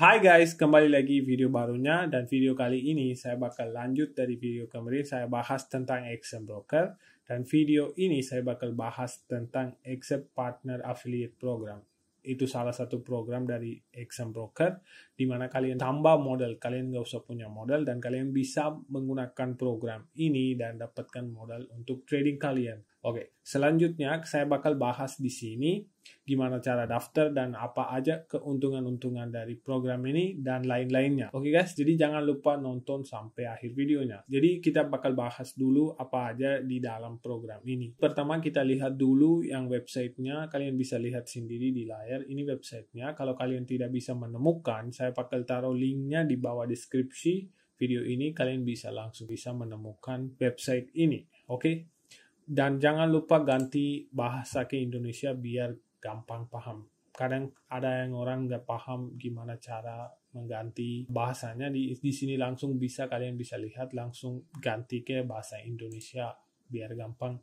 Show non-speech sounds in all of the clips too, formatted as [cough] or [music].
Hai guys, kembali lagi video barunya dan video kali ini saya bakal lanjut dari video kemarin saya bahas tentang XM Broker dan video ini saya bakal bahas tentang Accept Partner Affiliate Program. Itu salah satu program dari XM Broker di mana kalian tambah modal, kalian nggak usah punya modal dan kalian bisa menggunakan program ini dan dapatkan modal untuk trading kalian. Oke, selanjutnya saya bakal bahas di sini gimana cara daftar dan apa aja keuntungan-untungan dari program ini dan lain-lainnya. Oke guys, jadi jangan lupa nonton sampai akhir videonya. Jadi kita bakal bahas dulu apa aja di dalam program ini. Pertama kita lihat dulu yang websitenya, kalian bisa lihat sendiri di layar. Ini websitenya, kalau kalian tidak bisa menemukan, saya bakal taruh linknya di bawah deskripsi video ini, kalian bisa langsung bisa menemukan website ini. Oke, dan jangan lupa ganti bahasa ke Indonesia biar gampang paham. Kadang ada yang orang nggak paham gimana cara mengganti bahasanya di di sini langsung bisa kalian bisa lihat langsung ganti ke bahasa Indonesia biar gampang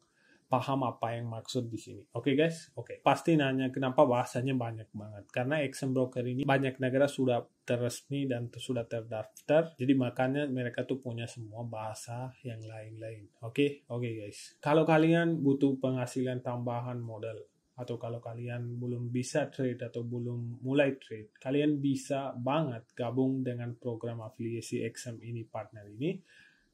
paham apa yang maksud di sini. Oke okay guys, oke. Okay. Pasti nanya kenapa bahasanya banyak banget. Karena XM broker ini banyak negara sudah terresmi dan sudah terdaftar. Jadi makanya mereka tuh punya semua bahasa yang lain-lain. Oke, okay? oke okay guys. Kalau kalian butuh penghasilan tambahan modal atau kalau kalian belum bisa trade atau belum mulai trade, kalian bisa banget gabung dengan program afiliasi XM ini partner ini.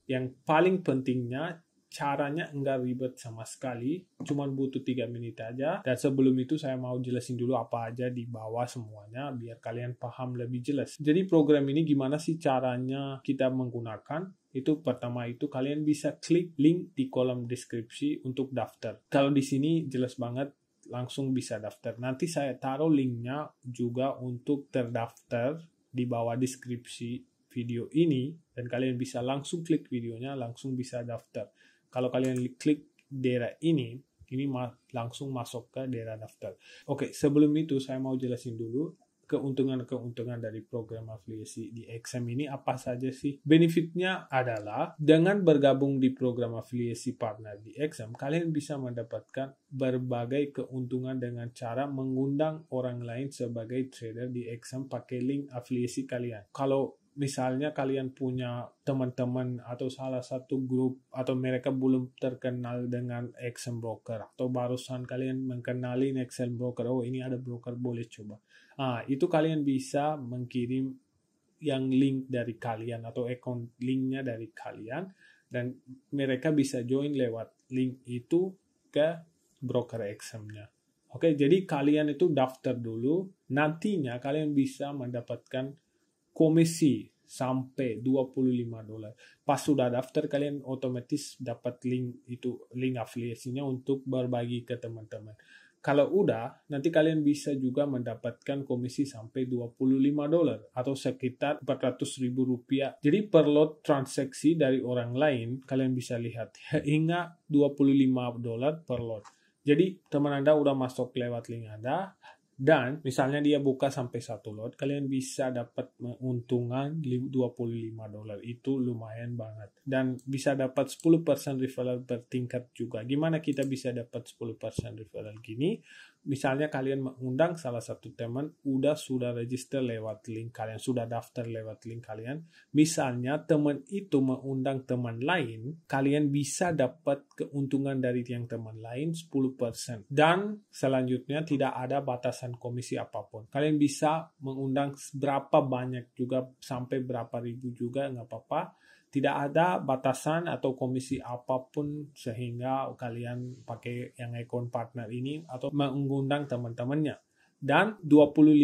Yang paling pentingnya caranya nggak ribet sama sekali, cuman butuh 3 menit aja. Dan sebelum itu saya mau jelasin dulu apa aja di bawah semuanya biar kalian paham lebih jelas. Jadi program ini gimana sih caranya kita menggunakan? itu pertama itu kalian bisa klik link di kolom deskripsi untuk daftar. Kalau di sini jelas banget langsung bisa daftar. Nanti saya taruh linknya juga untuk terdaftar di bawah deskripsi video ini dan kalian bisa langsung klik videonya langsung bisa daftar kalau kalian klik daerah ini, ini langsung masuk ke daerah daftar. Oke, sebelum itu saya mau jelasin dulu keuntungan-keuntungan dari program afiliasi di XM ini apa saja sih? Benefitnya adalah dengan bergabung di program afiliasi partner di XM, kalian bisa mendapatkan berbagai keuntungan dengan cara mengundang orang lain sebagai trader di XM pakai link afiliasi kalian. Kalau misalnya kalian punya teman-teman atau salah satu grup atau mereka belum terkenal dengan XM broker atau barusan kalian mengenali action broker oh ini ada broker boleh coba ah itu kalian bisa mengirim yang link dari kalian atau account linknya dari kalian dan mereka bisa join lewat link itu ke broker XM-nya. Oke, jadi kalian itu daftar dulu, nantinya kalian bisa mendapatkan komisi sampai 25 dolar. Pas sudah daftar kalian otomatis dapat link itu link afiliasinya untuk berbagi ke teman-teman. Kalau udah, nanti kalian bisa juga mendapatkan komisi sampai 25 dolar atau sekitar 400 ribu rupiah. Jadi per lot transaksi dari orang lain, kalian bisa lihat [laughs] hingga 25 dolar per lot. Jadi teman Anda udah masuk lewat link Anda, dan misalnya dia buka sampai satu lot, kalian bisa dapat keuntungan 25 dolar. Itu lumayan banget. Dan bisa dapat 10% referral bertingkat juga. Gimana kita bisa dapat 10% referral gini? misalnya kalian mengundang salah satu teman udah sudah register lewat link kalian sudah daftar lewat link kalian misalnya teman itu mengundang teman lain kalian bisa dapat keuntungan dari yang teman lain 10% dan selanjutnya tidak ada batasan komisi apapun kalian bisa mengundang berapa banyak juga sampai berapa ribu juga nggak apa-apa tidak ada batasan atau komisi apapun sehingga kalian pakai yang account partner ini atau mengundang teman-temannya dan 25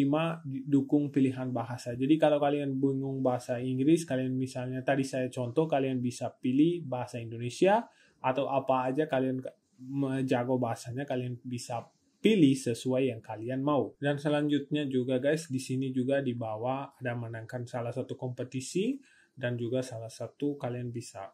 dukung pilihan bahasa. Jadi kalau kalian bingung bahasa Inggris, kalian misalnya tadi saya contoh kalian bisa pilih bahasa Indonesia atau apa aja kalian menjago bahasanya kalian bisa pilih sesuai yang kalian mau. Dan selanjutnya juga guys, di sini juga di bawah ada menangkan salah satu kompetisi dan juga salah satu kalian bisa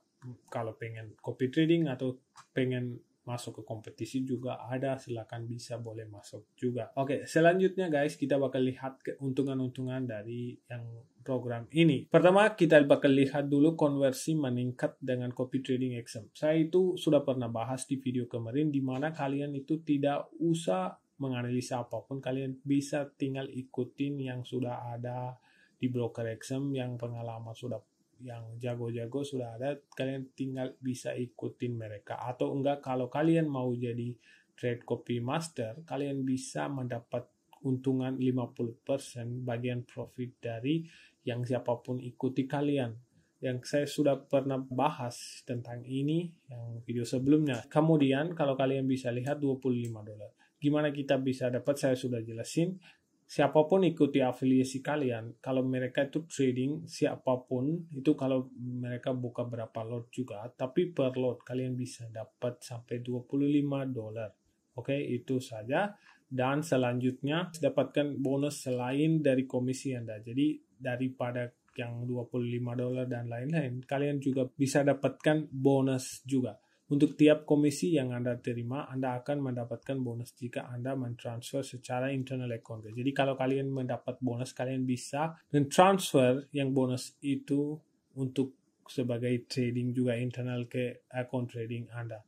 kalau pengen copy trading atau pengen masuk ke kompetisi juga ada silahkan bisa boleh masuk juga oke okay, selanjutnya guys kita bakal lihat keuntungan-untungan dari yang program ini pertama kita bakal lihat dulu konversi meningkat dengan copy trading exam saya itu sudah pernah bahas di video kemarin di mana kalian itu tidak usah menganalisa apapun kalian bisa tinggal ikutin yang sudah ada di broker exam yang pengalaman sudah yang jago-jago sudah ada kalian tinggal bisa ikutin mereka atau enggak kalau kalian mau jadi trade copy master kalian bisa mendapat untungan 50% bagian profit dari yang siapapun ikuti kalian yang saya sudah pernah bahas tentang ini yang video sebelumnya kemudian kalau kalian bisa lihat 25 dolar gimana kita bisa dapat saya sudah jelasin siapapun ikuti afiliasi kalian. Kalau mereka itu trading siapapun itu kalau mereka buka berapa lot juga, tapi per lot kalian bisa dapat sampai 25 dolar. Oke, okay, itu saja. Dan selanjutnya dapatkan bonus selain dari komisi Anda. Jadi daripada yang 25 dolar dan lain-lain, kalian juga bisa dapatkan bonus juga. Untuk tiap komisi yang Anda terima, Anda akan mendapatkan bonus jika Anda mentransfer secara internal account. Jadi kalau kalian mendapat bonus, kalian bisa mentransfer yang bonus itu untuk sebagai trading juga internal ke account trading Anda.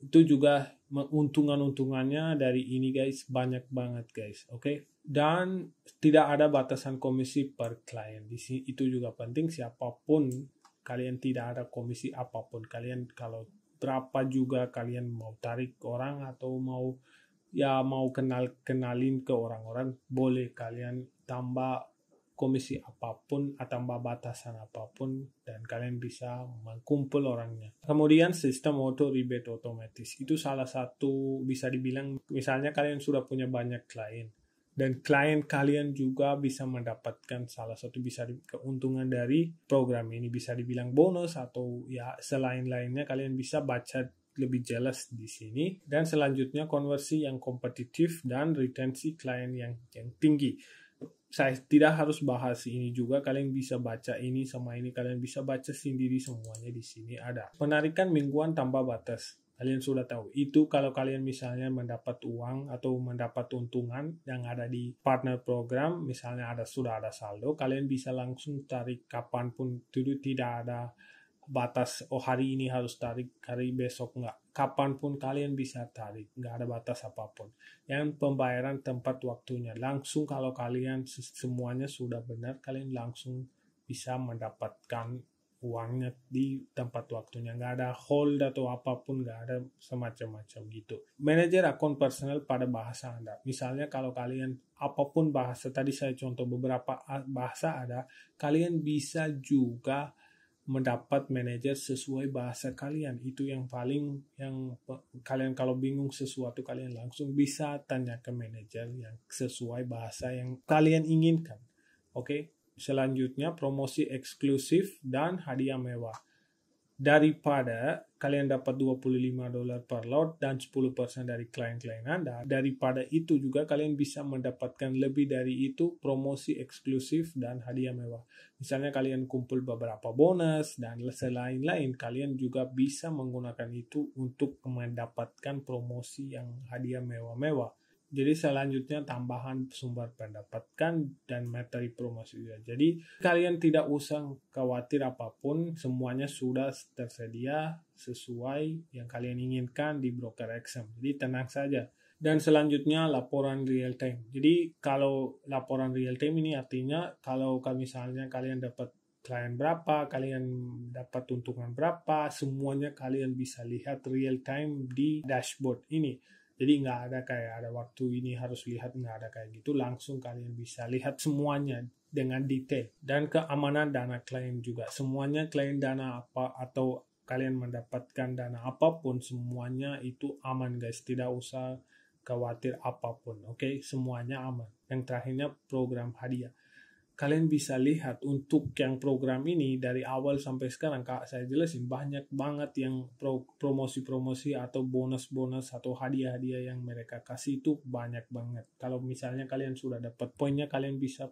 Itu juga untungan-untungannya dari ini guys banyak banget guys. Oke. Okay? Dan tidak ada batasan komisi per klien. Di sini itu juga penting siapapun kalian tidak ada komisi apapun. Kalian kalau berapa juga kalian mau tarik orang atau mau ya mau kenal kenalin ke orang-orang boleh kalian tambah komisi apapun atau tambah batasan apapun dan kalian bisa mengkumpul orangnya. Kemudian sistem auto rebate otomatis itu salah satu bisa dibilang misalnya kalian sudah punya banyak klien dan klien kalian juga bisa mendapatkan salah satu bisa di, keuntungan dari program ini bisa dibilang bonus atau ya selain lainnya kalian bisa baca lebih jelas di sini dan selanjutnya konversi yang kompetitif dan retensi klien yang yang tinggi saya tidak harus bahas ini juga kalian bisa baca ini sama ini kalian bisa baca sendiri semuanya di sini ada penarikan mingguan tanpa batas Kalian sudah tahu itu kalau kalian misalnya mendapat uang atau mendapat untungan yang ada di partner program, misalnya ada sudah ada saldo, kalian bisa langsung tarik kapanpun tidak ada batas oh hari ini harus tarik hari besok nggak kapanpun kalian bisa tarik enggak ada batas apapun yang pembayaran tempat waktunya langsung kalau kalian semuanya sudah benar kalian langsung bisa mendapatkan uangnya di tempat waktunya nggak ada hold atau apapun nggak ada semacam-macam gitu manajer akun personal pada bahasa anda misalnya kalau kalian apapun bahasa tadi saya contoh beberapa bahasa ada kalian bisa juga mendapat manajer sesuai bahasa kalian itu yang paling yang kalian kalau bingung sesuatu kalian langsung bisa tanya ke manajer yang sesuai bahasa yang kalian inginkan oke okay? selanjutnya promosi eksklusif dan hadiah mewah. Daripada kalian dapat 25 dolar per lot dan 10% dari klien-klien Anda, daripada itu juga kalian bisa mendapatkan lebih dari itu promosi eksklusif dan hadiah mewah. Misalnya kalian kumpul beberapa bonus dan selain lain, kalian juga bisa menggunakan itu untuk mendapatkan promosi yang hadiah mewah-mewah jadi selanjutnya tambahan sumber pendapatkan dan materi promosi. juga. Jadi kalian tidak usah khawatir apapun, semuanya sudah tersedia sesuai yang kalian inginkan di broker XM. Jadi tenang saja. Dan selanjutnya laporan real time. Jadi kalau laporan real time ini artinya kalau misalnya kalian dapat klien berapa, kalian dapat untungan berapa, semuanya kalian bisa lihat real time di dashboard ini. Jadi nggak ada kayak ada waktu ini harus lihat nggak ada kayak gitu. Langsung kalian bisa lihat semuanya dengan detail dan keamanan dana klien juga. Semuanya klien dana apa atau kalian mendapatkan dana apapun semuanya itu aman guys. Tidak usah khawatir apapun. Oke, okay? semuanya aman. Yang terakhirnya program hadiah kalian bisa lihat untuk yang program ini dari awal sampai sekarang kak saya jelasin banyak banget yang pro, promosi-promosi atau bonus-bonus atau hadiah-hadiah yang mereka kasih itu banyak banget kalau misalnya kalian sudah dapat poinnya kalian bisa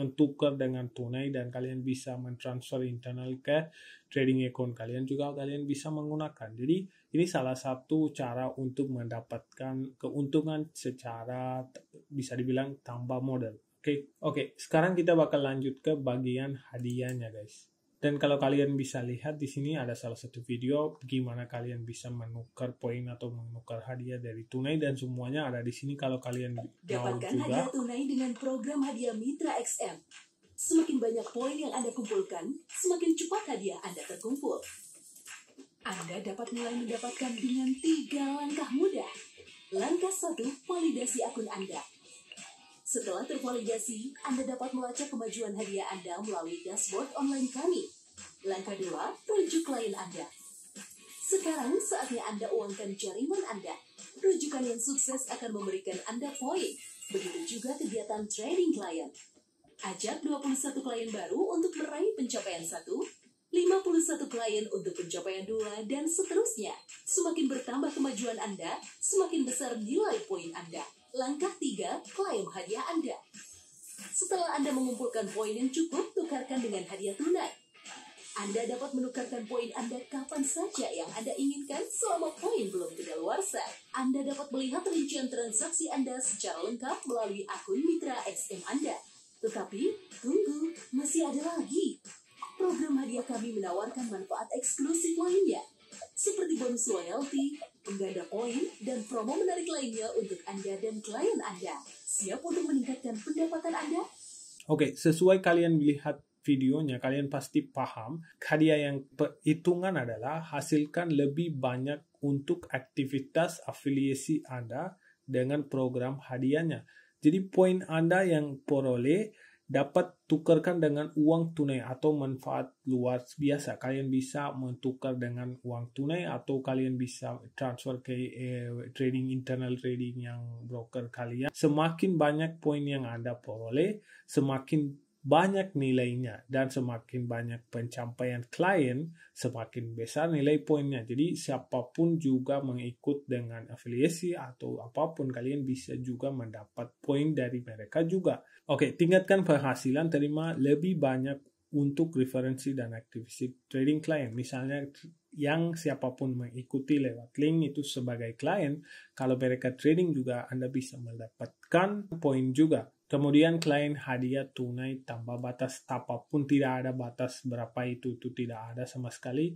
mentukar dengan tunai dan kalian bisa mentransfer internal ke trading account kalian juga kalian bisa menggunakan. Jadi ini salah satu cara untuk mendapatkan keuntungan secara bisa dibilang tambah modal okay, oke okay, sekarang kita bakal lanjut ke bagian hadiahnya guys dan kalau kalian bisa lihat di sini ada salah satu video gimana kalian bisa menukar poin atau menukar hadiah dari tunai dan semuanya ada di sini kalau kalian dapatkan mau juga. hadiah tunai dengan program hadiah Mitra XM. Semakin banyak poin yang Anda kumpulkan, semakin cepat hadiah Anda terkumpul. Anda dapat mulai mendapatkan dengan tiga langkah mudah. Langkah satu, validasi akun Anda setelah tervalidasi, Anda dapat melacak kemajuan hadiah Anda melalui dashboard online kami. Langkah dua, rujuk klien Anda. Sekarang saatnya Anda uangkan jaringan Anda. Rujukan yang sukses akan memberikan Anda poin. Begitu juga kegiatan trading klien. Ajak 21 klien baru untuk meraih pencapaian satu, 51 klien untuk pencapaian 2, dan seterusnya. Semakin bertambah kemajuan Anda, semakin besar nilai poin Anda. Langkah 3, klaim hadiah Anda. Setelah Anda mengumpulkan poin yang cukup, tukarkan dengan hadiah tunai. Anda dapat menukarkan poin Anda kapan saja yang Anda inginkan selama poin belum kedaluarsa. Anda dapat melihat rincian transaksi Anda secara lengkap melalui akun mitra XM Anda. Tetapi, tunggu, masih ada lagi. Program hadiah kami menawarkan manfaat eksklusif lainnya, seperti bonus loyalty, pengganda poin, dan promo menarik lainnya untuk Anda dan klien Anda. Siap untuk meningkatkan pendapatan Anda? Oke, okay, sesuai kalian lihat videonya, kalian pasti paham karya yang perhitungan adalah hasilkan lebih banyak untuk aktivitas afiliasi Anda dengan program hadiahnya. Jadi poin Anda yang peroleh dapat tukarkan dengan uang tunai atau manfaat luar biasa. Kalian bisa mentukar dengan uang tunai atau kalian bisa transfer ke eh, trading internal trading yang broker kalian. Semakin banyak poin yang Anda peroleh, semakin banyak nilainya dan semakin banyak pencapaian klien semakin besar nilai poinnya jadi siapapun juga mengikut dengan afiliasi atau apapun kalian bisa juga mendapat poin dari mereka juga oke tingkatkan penghasilan terima lebih banyak untuk referensi dan aktivisi trading klien misalnya yang siapapun mengikuti lewat link itu sebagai klien, kalau mereka trading juga Anda bisa mendapatkan poin juga. Kemudian klien hadiah tunai tanpa batas tapa pun tidak ada batas berapa itu itu tidak ada sama sekali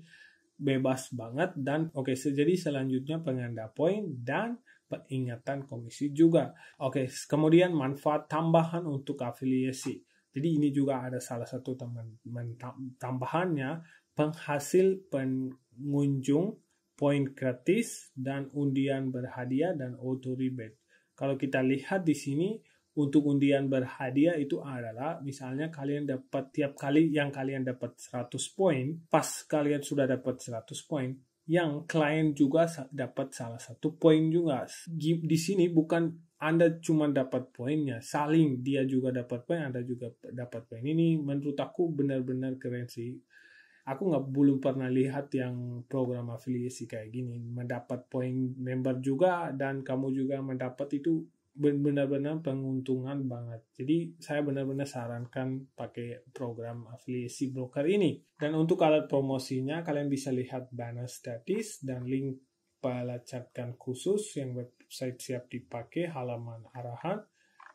bebas banget dan oke okay, jadi selanjutnya penganda poin dan peringatan komisi juga. Oke, okay, kemudian manfaat tambahan untuk afiliasi. Jadi ini juga ada salah satu teman-teman tambahannya penghasil pengunjung poin gratis dan undian berhadiah dan auto rebate. Kalau kita lihat di sini untuk undian berhadiah itu adalah misalnya kalian dapat tiap kali yang kalian dapat 100 poin, pas kalian sudah dapat 100 poin, yang klien juga dapat salah satu poin juga. Di sini bukan anda cuma dapat poinnya, saling dia juga dapat poin, Anda juga dapat poin. Ini menurut aku benar-benar keren sih. Aku nggak belum pernah lihat yang program afiliasi kayak gini mendapat poin member juga dan kamu juga mendapat itu benar-benar penguntungan banget. Jadi saya benar-benar sarankan pakai program afiliasi broker ini. Dan untuk alat promosinya kalian bisa lihat banner statis dan link pelacakan khusus yang website siap dipakai, halaman arahan,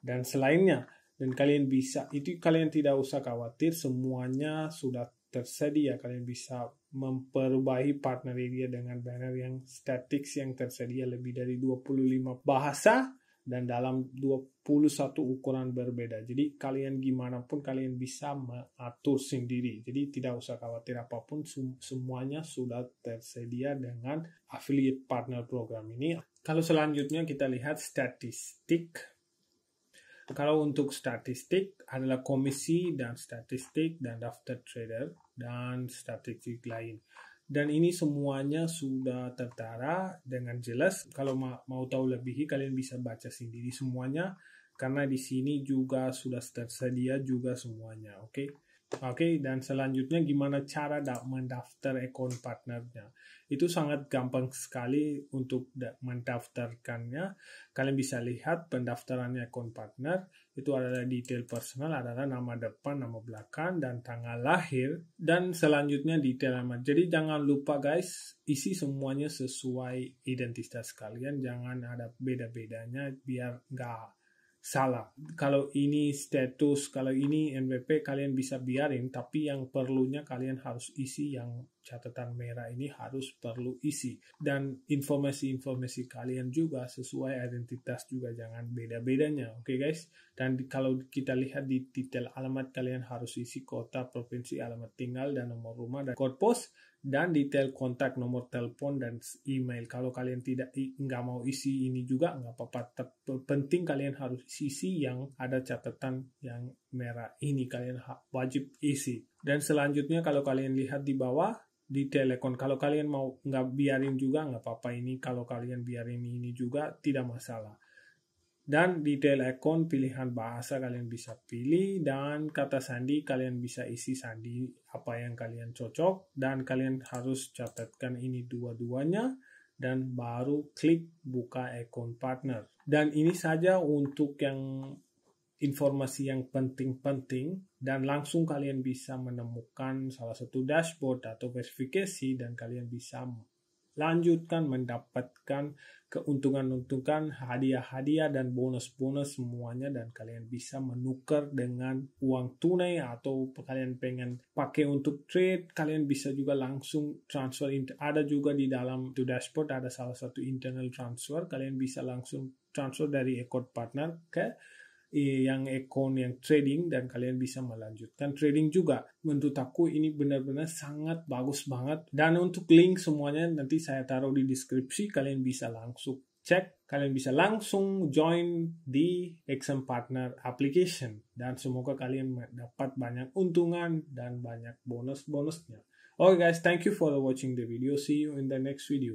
dan selainnya. Dan kalian bisa, itu kalian tidak usah khawatir, semuanya sudah tersedia. Kalian bisa memperbaiki partner area dengan banner yang statis yang tersedia lebih dari 25 bahasa dan dalam 21 ukuran berbeda. Jadi kalian gimana pun kalian bisa mengatur sendiri. Jadi tidak usah khawatir apapun semuanya sudah tersedia dengan affiliate partner program ini. Kalau selanjutnya kita lihat statistik. Kalau untuk statistik adalah komisi dan statistik dan daftar trader dan statistik lain dan ini semuanya sudah tertara dengan jelas. Kalau ma mau tahu lebih, kalian bisa baca sendiri semuanya karena di sini juga sudah tersedia juga semuanya. Oke. Okay? Oke, okay, dan selanjutnya gimana cara mendaftar akun partnernya. Itu sangat gampang sekali untuk mendaftarkannya. Kalian bisa lihat pendaftarannya akun partner, itu adalah detail personal, adalah nama depan, nama belakang, dan tanggal lahir, dan selanjutnya detail amat Jadi jangan lupa guys, isi semuanya sesuai identitas kalian, jangan ada beda-bedanya biar nggak salah. Kalau ini status, kalau ini NWP kalian bisa biarin, tapi yang perlunya kalian harus isi yang catatan merah ini harus perlu isi dan informasi-informasi kalian juga sesuai identitas juga jangan beda-bedanya oke okay guys dan di, kalau kita lihat di detail alamat kalian harus isi kota provinsi alamat tinggal dan nomor rumah dan kode pos dan detail kontak nomor telepon dan email kalau kalian tidak nggak mau isi ini juga nggak apa-apa penting kalian harus isi yang ada catatan yang merah ini kalian wajib isi dan selanjutnya kalau kalian lihat di bawah di Telekon. Kalau kalian mau nggak biarin juga nggak apa-apa ini. Kalau kalian biarin ini juga tidak masalah. Dan di Telekon pilihan bahasa kalian bisa pilih dan kata sandi kalian bisa isi sandi apa yang kalian cocok dan kalian harus catatkan ini dua-duanya dan baru klik buka account partner. Dan ini saja untuk yang informasi yang penting-penting dan langsung kalian bisa menemukan salah satu dashboard atau verifikasi dan kalian bisa lanjutkan mendapatkan keuntungan-untungan, hadiah-hadiah dan bonus-bonus semuanya dan kalian bisa menukar dengan uang tunai atau kalian pengen pakai untuk trade, kalian bisa juga langsung transfer ada juga di dalam itu dashboard ada salah satu internal transfer, kalian bisa langsung transfer dari ekor partner ke Eh, yang ekon yang trading dan kalian bisa melanjutkan trading juga menurut aku ini benar-benar sangat bagus banget dan untuk link semuanya nanti saya taruh di deskripsi kalian bisa langsung cek kalian bisa langsung join di exam Partner application dan semoga kalian dapat banyak untungan dan banyak bonus-bonusnya. Oke okay guys, thank you for watching the video. See you in the next video.